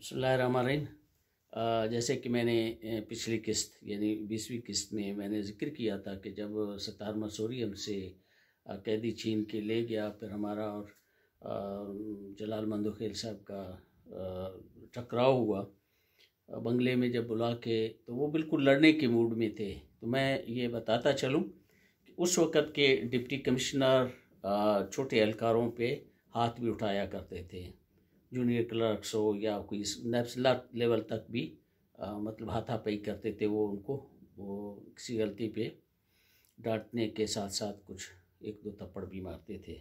बसमीम जैसे कि मैंने पिछली किस्त यानी बीसवीं किस्त में मैंने ज़िक्र किया था कि जब सतार मसूरी हमसे कैदी छीन के ले गया फिर हमारा और जलाल मंदोखेल साहब का टकराव हुआ बंगले में जब बुला के तो वो बिल्कुल लड़ने के मूड में थे तो मैं ये बताता चलूँ कि उस वक़्त के डिप्टी कमिश्नर छोटे एहलकारों पे हाथ भी उठाया करते थे जूनियर क्लर्क्स हो या कोई नेपसला लेवल तक भी आ, मतलब हाथापाई करते थे वो उनको वो किसी गलती पे डांटने के साथ साथ कुछ एक दो थप्पड़ भी मारते थे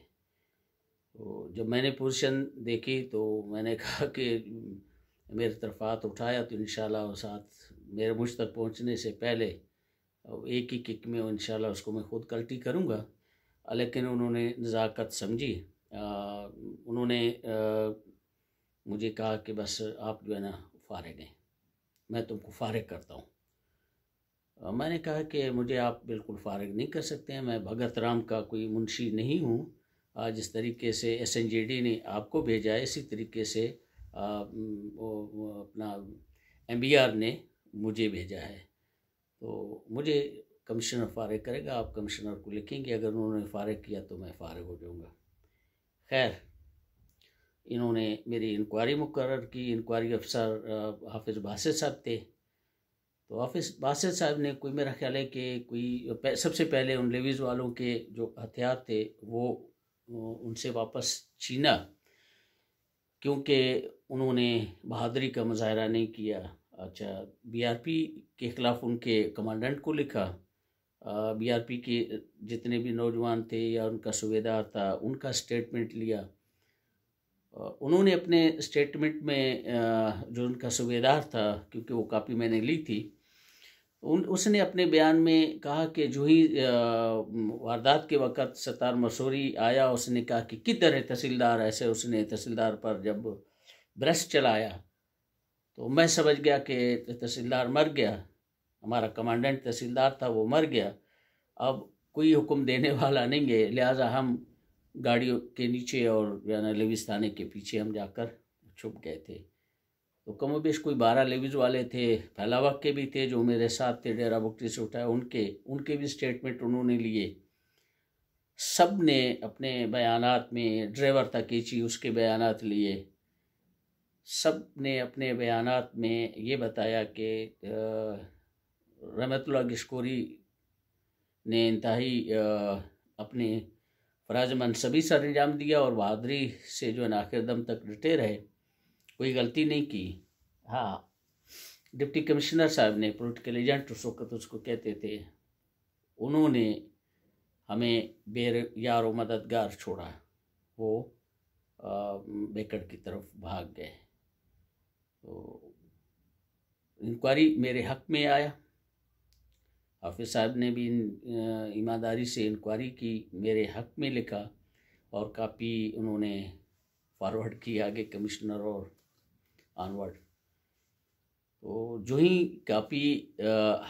तो जब मैंने पोजीशन देखी तो मैंने कहा कि मेरे तरफ हाथ उठाया तो इन साथ मेरे मुझ तक पहुंचने से पहले एक ही किक में इन उसको मैं खुद गलती करूँगा लेकिन उन्होंने नज़ाकत समझी आ, उन्होंने आ, मुझे कहा कि बस आप जो है ना फारग हैं मैं तुमको फारग करता हूँ मैंने कहा कि मुझे आप बिल्कुल फारग नहीं कर सकते हैं मैं भगत राम का कोई मुंशी नहीं हूँ जिस तरीके से एस ने आपको भेजा है इसी तरीके से आ, वो, वो अपना एम ने मुझे भेजा है तो मुझे कमिश्नर फारग करेगा आप कमिश्नर को लिखेंगे अगर उन्होंने फारग किया तो मैं फारग हो जाऊँगा खैर इन्होंने मेरी इंक्वायरी मुकर की इंक्वायरी अफसर हाफिज़ बासिर साहब थे तो हाफिज़ बासिर साहब ने कोई मेरा ख्याल है कि कोई सबसे पहले उन लेवीज़ वालों के जो हथियार थे वो उनसे वापस छीना क्योंकि उन्होंने बहादुरी का मुजाहरा नहीं किया अच्छा बीआरपी के ख़िलाफ़ उनके कमांडेंट को लिखा बीआरपी के जितने भी नौजवान थे या उनका सूबेदार था उनका स्टेटमेंट लिया उन्होंने अपने स्टेटमेंट में जो उनका सूबेदार था क्योंकि वो कापी मैंने ली थी उन उसने अपने बयान में कहा कि जो ही वारदात के वक़्त सतार मसूरी आया उसने कहा कि किधर है तहसीलदार ऐसे उसने तहसीलदार पर जब ब्रश चलाया तो मैं समझ गया कि तहसीलदार मर गया हमारा कमांडेंट तहसीलदार था वो मर गया अब कोई हुक्म देने वाला नहीं है लिहाजा हम गाड़ियों के नीचे और याना लेविस थाने के पीछे हम जाकर छुप गए थे तो कम बेश कोई बारह लेविज वाले थे फैलावा के भी थे जो मेरे साथ थे डेरा बकरी से उठाए उनके उनके भी स्टेटमेंट उन्होंने लिए सब ने अपने बयान में ड्राइवर केची उसके बयान लिए सब ने अपने बयान में ये बताया कि रमतुल्ला गिशकोरी ने इंतहाई अपने फराजमंद सभी सर अंजाम दिया और बहादुरी से जो है ना आखिर दम तक डटे रहे कोई गलती नहीं की हाँ डिप्टी कमिश्नर साहब ने पोलिटिकल एजेंट उस वक्त उसको कहते थे उन्होंने हमें बेर यार व मददगार छोड़ा वो बेकड़ की तरफ भाग गए तो इंक्वायरी मेरे हक में आया हाफिज़ साहब ने भी ईमानदारी से इंक्वायरी की मेरे हक में लिखा और कापी उन्होंने फॉरवर्ड की आगे कमिश्नर और ऑनवर्ड तो जो ही कापी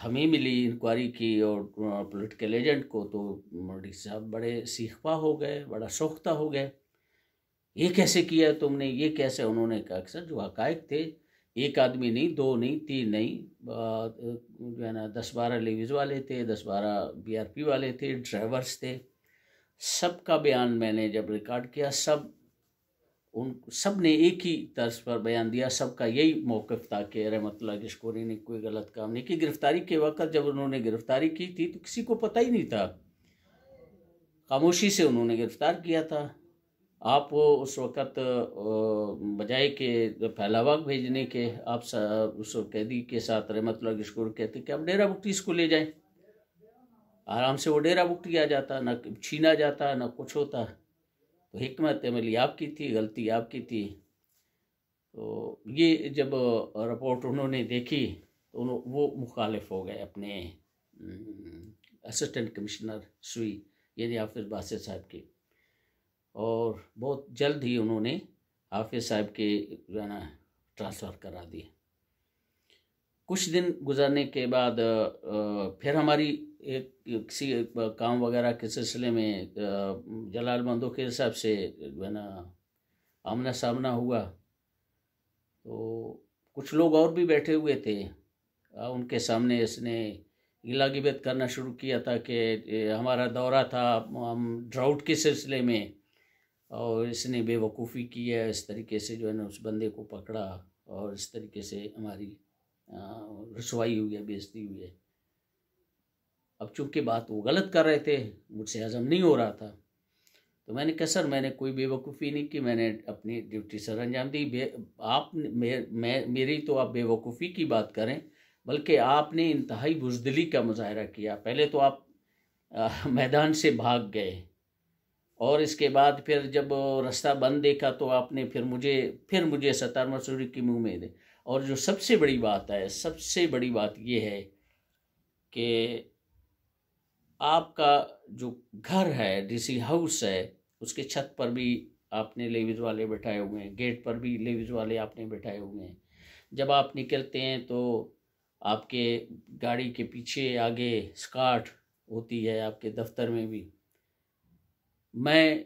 हमें मिली इंक्वायरी की और पॉलिटिकल एजेंट को तो मोडी साहब बड़े सीखपा हो गए बड़ा शोख्ता हो गए ये कैसे किया तुमने ये कैसे उन्होंने कहा सर जो हक़ थे एक आदमी नहीं दो नहीं तीन नहीं जो है ना दस बारह लेवीज वाले थे दस बारह बीआरपी वाले थे ड्राइवर्स थे सबका बयान मैंने जब रिकॉर्ड किया सब उन सब ने एक ही तर्ज पर बयान दिया सबका यही मौक़ था कि रहमतुल्ला किशकोरी ने कोई गलत काम नहीं कि गिरफ्तारी के वक्त जब उन्होंने गिरफ्तारी की थी तो किसी को पता ही नहीं था खामोशी से उन्होंने गिरफ्तार किया था आप उस वक़्त बजाय के फैलावा भेजने के आप उस कैदी के साथ रहमत किशोर कहते कि आप डेरा बुकटी इसको ले जाए आराम से वो डेरा बुकटी आ जाता ना छीना जाता ना कुछ होता तो हमत अमली आपकी थी गलती आपकी थी तो ये जब रिपोर्ट उन्होंने देखी तो वो मुखालिफ हो गए अपने असिस्टेंट कमिश्नर सुई यानी हाफिज़ बासिर साहब की और बहुत जल्द ही उन्होंने हाफिज साहब के जो है ना ट्रांसफ़र करा दिए कुछ दिन गुजारने के बाद फिर हमारी एक किसी काम वगैरह के सिलसिले में जलाल के हिसाब से जो है ना आमना सामना हुआ तो कुछ लोग और भी बैठे हुए थे उनके सामने इसने गिला करना शुरू किया था कि हमारा दौरा था हम ड्राउट के सिलसिले में और इसने बेवकूफ़ी की है इस तरीके से जो है ना उस बंदे को पकड़ा और इस तरीके से हमारी रसवाई हुई है बेजती हुई है अब चूंकि बात वो गलत कर रहे थे मुझसे हजम नहीं हो रहा था तो मैंने कहा सर मैंने कोई बेवकूफ़ी नहीं की मैंने अपनी ड्यूटी सर अंजाम दी आप मे, मे, मेरी तो आप बेवकूफ़ी की बात करें बल्कि आपने इंतहाई बुजदली का मुजाहरा किया पहले तो आप आ, मैदान से भाग गए और इसके बाद फिर जब रास्ता बंद देखा तो आपने फिर मुझे फिर मुझे सतार मसूरी की मुँह में दे और जो सबसे बड़ी बात है सबसे बड़ी बात ये है कि आपका जो घर है डीसी हाउस है उसके छत पर भी आपने लेविज वाले बैठाए हुए हैं गेट पर भी लेविज वाले आपने बैठाए हुए हैं जब आप निकलते हैं तो आपके गाड़ी के पीछे आगे स्कार्ट होती है आपके दफ्तर में भी मैं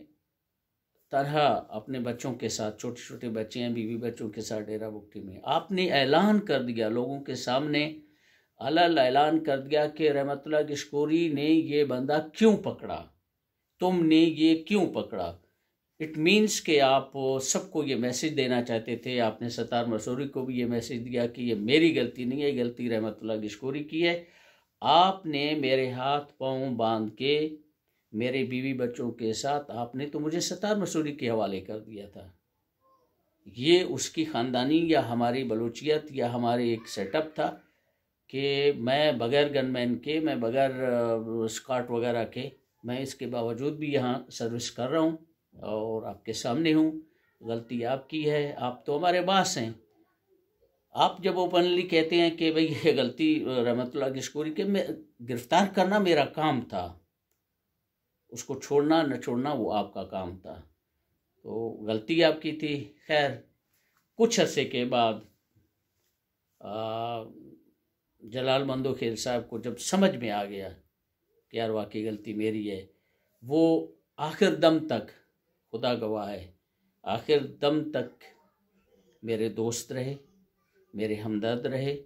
तरह अपने बच्चों के साथ छोटे छोटे बच्चे हैं बीवी बच्चों के साथ डेरा बुक्टी में आपने ऐलान कर दिया लोगों के सामने अलल ऐलान कर दिया कि रहमतुल्ला किशकोरी ने ये बंदा क्यों पकड़ा तुमने ये क्यों पकड़ा इट मीन्स के आप सबको ये मैसेज देना चाहते थे आपने सतार मसूरी को भी ये मैसेज दिया कि ये मेरी गलती नहीं है गलती रहमतुल्ला किशकोरी की है आपने मेरे हाथ पाँव बांध के मेरे बीवी बच्चों के साथ आपने तो मुझे सतार मसूरी के हवाले कर दिया था ये उसकी ख़ानदानी या हमारी बलोचियत या हमारे एक सेटअप था कि मैं बगैर गनमैन के मैं बगैर स्कॉट वगैरह के मैं इसके बावजूद भी यहाँ सर्विस कर रहा हूँ और आपके सामने हूँ गलती आपकी है आप तो हमारे बास हैं आप जब ओपनली कहते हैं कि भाई ये गलती रहमतुल्ला किशोरी के मैं गिरफ़्तार करना मेरा काम था उसको छोड़ना न छोड़ना वो आपका काम था तो गलती आपकी थी खैर कुछ अरसे के बाद जलाल मंदो खेल साहब को जब समझ में आ गया कि यार वाकई गलती मेरी है वो आखिर दम तक खुदा गवाह है आखिर दम तक मेरे दोस्त रहे मेरे हमदर्द रहे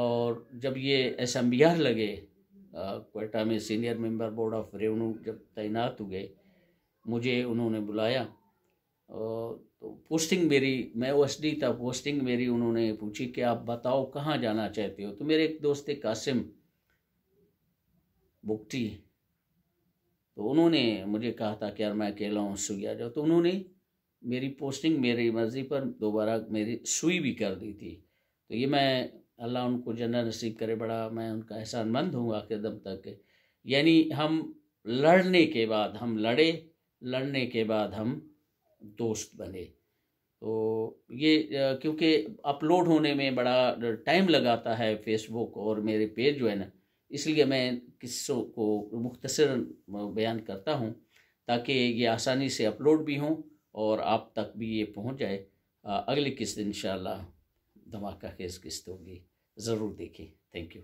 और जब ये ऐसा मियार लगे कोयटा में senior member board of revenue जब तैनात हो गए मुझे उन्होंने बुलाया तो पोस्टिंग मेरी मैं ओ था पोस्टिंग मेरी उन्होंने पूछी कि आप बताओ कहाँ जाना चाहते हो तो मेरे एक दोस्त थे कासिम बुकटी तो उन्होंने मुझे कहा था कि यार मैं अकेला हूँ सुई आ जाओ तो उन्होंने मेरी पोस्टिंग मेरी मर्ज़ी पर दोबारा मेरी सुई भी कर दी थी तो ये मैं अल्लाह उनको जन्ना नसीब करे बड़ा मैं उनका एहसानमंद हूँ आखिर दम तक यानी हम लड़ने के बाद हम लड़े लड़ने के बाद हम दोस्त बने तो ये क्योंकि अपलोड होने में बड़ा टाइम लगाता है फेसबुक और मेरे पेज जो है ना इसलिए मैं किस्सों को मुख्तर बयान करता हूँ ताकि ये आसानी से अपलोड भी हों और आप तक भी ये पहुँच जाए अगली किस्त इन धमाका खेज किस्त होगी ज़रूर देखें थैंक यू